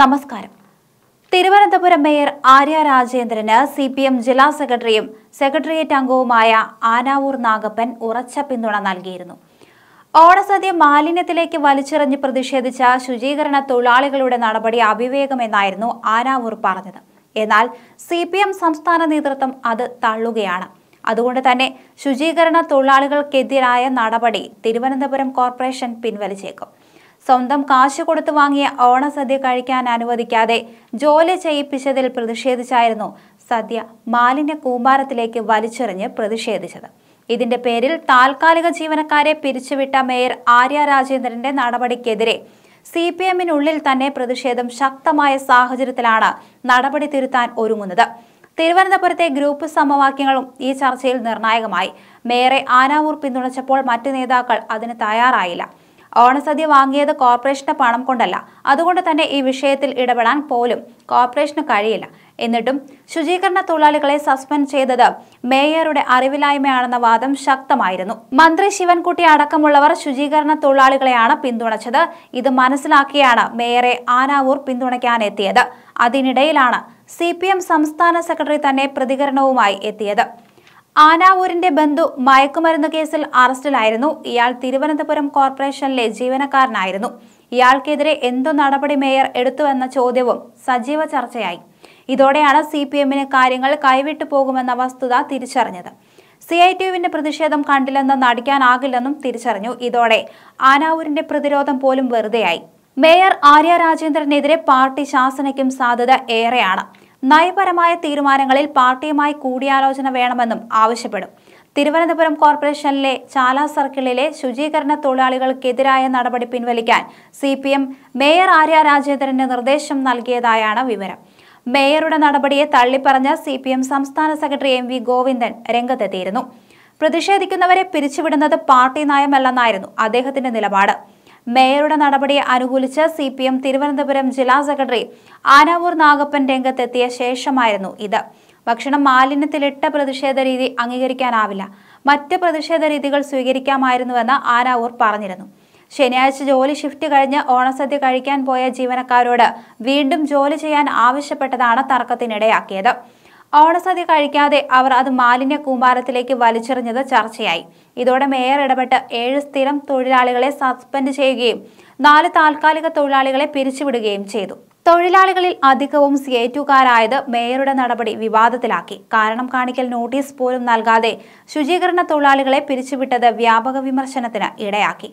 നമസ്കാരം തിരുവനന്തപുരം മേയർ ആര്യ രാജേന്ദ്രന് C P M ജില്ലാ സെക്രട്ടറിയും സെക്രട്ടേറിയറ്റ് അംഗവുമായ ആനാവൂർ നാഗപ്പൻ ഉറച്ച പിന്തുണ നൽകിയിരുന്നു ഓണസദ്യ മാലിന്യത്തിലേക്ക് വലിച്ചെറിഞ്ഞ് പ്രതിഷേധിച്ച ശുചീകരണ തൊഴിലാളികളുടെ നടപടി അവിവേകമെന്നായിരുന്നു ആനാവൂർ പറഞ്ഞത് എന്നാൽ സി പി എം സംസ്ഥാന നേതൃത്വം അത് തള്ളുകയാണ് അതുകൊണ്ട് തന്നെ ശുചീകരണ തൊഴിലാളികൾക്കെതിരായ നടപടി തിരുവനന്തപുരം കോർപ്പറേഷൻ പിൻവലിച്ചേക്കും സ്വന്തം കാശ് കൊടുത്തു വാങ്ങിയ ഓണസദ്യ കഴിക്കാൻ അനുവദിക്കാതെ ജോലി ചെയ്യിപ്പിച്ചതിൽ പ്രതിഷേധിച്ചായിരുന്നു സദ്യ മാലിന്യ കൂമ്പാരത്തിലേക്ക് വലിച്ചെറിഞ്ഞ് പ്രതിഷേധിച്ചത് ഇതിന്റെ പേരിൽ താൽക്കാലിക ജീവനക്കാരെ പിരിച്ചുവിട്ട മേയർ ആര്യ രാജേന്ദ്രന്റെ നടപടിക്കെതിരെ സി പി എമ്മിനുള്ളിൽ തന്നെ പ്രതിഷേധം ശക്തമായ സാഹചര്യത്തിലാണ് നടപടി തിരുത്താൻ ഒരുങ്ങുന്നത് തിരുവനന്തപുരത്തെ ഗ്രൂപ്പ് സമവാക്യങ്ങളും ഈ ചർച്ചയിൽ നിർണായകമായി മേയറെ ആനാവൂർ പിന്തുണച്ചപ്പോൾ മറ്റ് നേതാക്കൾ അതിന് തയ്യാറായില്ല ഓണസദ്യ വാങ്ങിയത് കോർപ്പറേഷന്റെ പണം കൊണ്ടല്ല അതുകൊണ്ട് തന്നെ ഈ വിഷയത്തിൽ ഇടപെടാൻ പോലും കോർപ്പറേഷന് കഴിയില്ല എന്നിട്ടും ശുചീകരണ തൊഴിലാളികളെ സസ്പെൻഡ് ചെയ്തത് മേയറുടെ അറിവില്ലായ്മയാണെന്ന വാദം ശക്തമായിരുന്നു മന്ത്രി ശിവൻകുട്ടി അടക്കമുള്ളവർ ശുചീകരണ തൊഴിലാളികളെയാണ് പിന്തുണച്ചത് ഇത് മനസ്സിലാക്കിയാണ് മേയറെ ആനാവൂർ പിന്തുണയ്ക്കാനെത്തിയത് അതിനിടയിലാണ് സി സംസ്ഥാന സെക്രട്ടറി തന്നെ പ്രതികരണവുമായി എത്തിയത് ആനാവൂരിന്റെ ബന്ധു മയക്കുമരുന്ന് കേസിൽ അറസ്റ്റിലായിരുന്നു ഇയാൾ തിരുവനന്തപുരം കോർപ്പറേഷനിലെ ജീവനക്കാരനായിരുന്നു ഇയാൾക്കെതിരെ എന്തു നടപടി മേയർ എടുത്തുവെന്ന ചോദ്യവും സജീവ ചർച്ചയായി ഇതോടെയാണ് സി പി എമ്മിന് കാര്യങ്ങൾ കൈവിട്ടു പോകുമെന്ന വസ്തുത തിരിച്ചറിഞ്ഞത് സി ഐ ടിയുവിന്റെ പ്രതിഷേധം കണ്ടില്ലെന്ന് നടിക്കാനാകില്ലെന്നും തിരിച്ചറിഞ്ഞു ഇതോടെ ആനാവൂരിന്റെ പ്രതിരോധം പോലും വെറുതെയായി മേയർ ആര്യ രാജേന്ദ്രനെതിരെ പാർട്ടി ശാസനയ്ക്കും സാധ്യത ഏറെയാണ് നയപരമായ തീരുമാനങ്ങളിൽ പാർട്ടിയുമായി കൂടിയാലോചന വേണമെന്നും ആവശ്യപ്പെടും തിരുവനന്തപുരം കോർപ്പറേഷനിലെ ചാല സർക്കിളിലെ ശുചീകരണ തൊഴിലാളികൾക്കെതിരായ നടപടി പിൻവലിക്കാൻ C P M mayor Arya രാജേന്ദ്രന് നിർദ്ദേശം നൽകിയതായാണ് വിവരം മേയറുടെ നടപടിയെ തള്ളിപ്പറഞ്ഞ സി പി എം സംസ്ഥാന സെക്രട്ടറി എം വി ഗോവിന്ദൻ രംഗത്തെത്തിയിരുന്നു പ്രതിഷേധിക്കുന്നവരെ പിരിച്ചുവിടുന്നത് പാർട്ടി നയമല്ലെന്നായിരുന്നു അദ്ദേഹത്തിന്റെ നിലപാട് മേയറുടെ നടപടിയെ അനുകൂലിച്ച് സി പി എം തിരുവനന്തപുരം ജില്ലാ സെക്രട്ടറി ആനാവൂർ നാഗപ്പൻ രംഗത്തെത്തിയ ശേഷമായിരുന്നു ഇത് ഭക്ഷണം മാലിന്യത്തിലിട്ട പ്രതിഷേധ രീതി അംഗീകരിക്കാനാവില്ല മറ്റ് പ്രതിഷേധ രീതികൾ സ്വീകരിക്കാമായിരുന്നുവെന്ന് ആനാവൂർ പറഞ്ഞിരുന്നു ശനിയാഴ്ച ജോലി ഷിഫ്റ്റ് കഴിഞ്ഞ് ഓണസദ്യ കഴിക്കാൻ പോയ ജീവനക്കാരോട് വീണ്ടും ജോലി ചെയ്യാൻ ആവശ്യപ്പെട്ടതാണ് തർക്കത്തിനിടയാക്കിയത് ഓണസദ്യ കഴിക്കാതെ അവർ അത് മാലിന്യ കൂമ്പാരത്തിലേക്ക് വലിച്ചെറിഞ്ഞത് ചർച്ചയായി ഇതോടെ മേയർ ഇടപെട്ട് ഏഴ് സ്ഥിരം തൊഴിലാളികളെ സസ്പെൻഡ് ചെയ്യുകയും നാല് താൽക്കാലിക തൊഴിലാളികളെ പിരിച്ചുവിടുകയും ചെയ്തു തൊഴിലാളികളിൽ അധികവും സിയേറ്റുകാരായത് മേയറുടെ നടപടി വിവാദത്തിലാക്കി കാരണം കാണിക്കൽ നോട്ടീസ് പോലും നൽകാതെ ശുചീകരണ തൊഴിലാളികളെ പിരിച്ചുവിട്ടത് വ്യാപക വിമർശനത്തിന് ഇടയാക്കി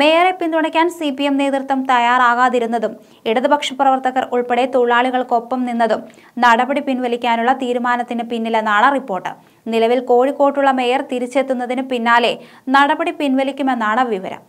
മേയറെ പിന്തുണയ്ക്കാൻ സി പി എം നേതൃത്വം തയ്യാറാകാതിരുന്നതും ഇടതുപക്ഷ പ്രവർത്തകർ ഉൾപ്പെടെ തൊഴിലാളികൾക്കൊപ്പം നിന്നതും നടപടി പിൻവലിക്കാനുള്ള തീരുമാനത്തിന് പിന്നിലെന്നാണ് റിപ്പോർട്ട് നിലവിൽ കോഴിക്കോട്ടുള്ള മേയർ തിരിച്ചെത്തുന്നതിന് പിന്നാലെ നടപടി പിൻവലിക്കുമെന്നാണ് വിവരം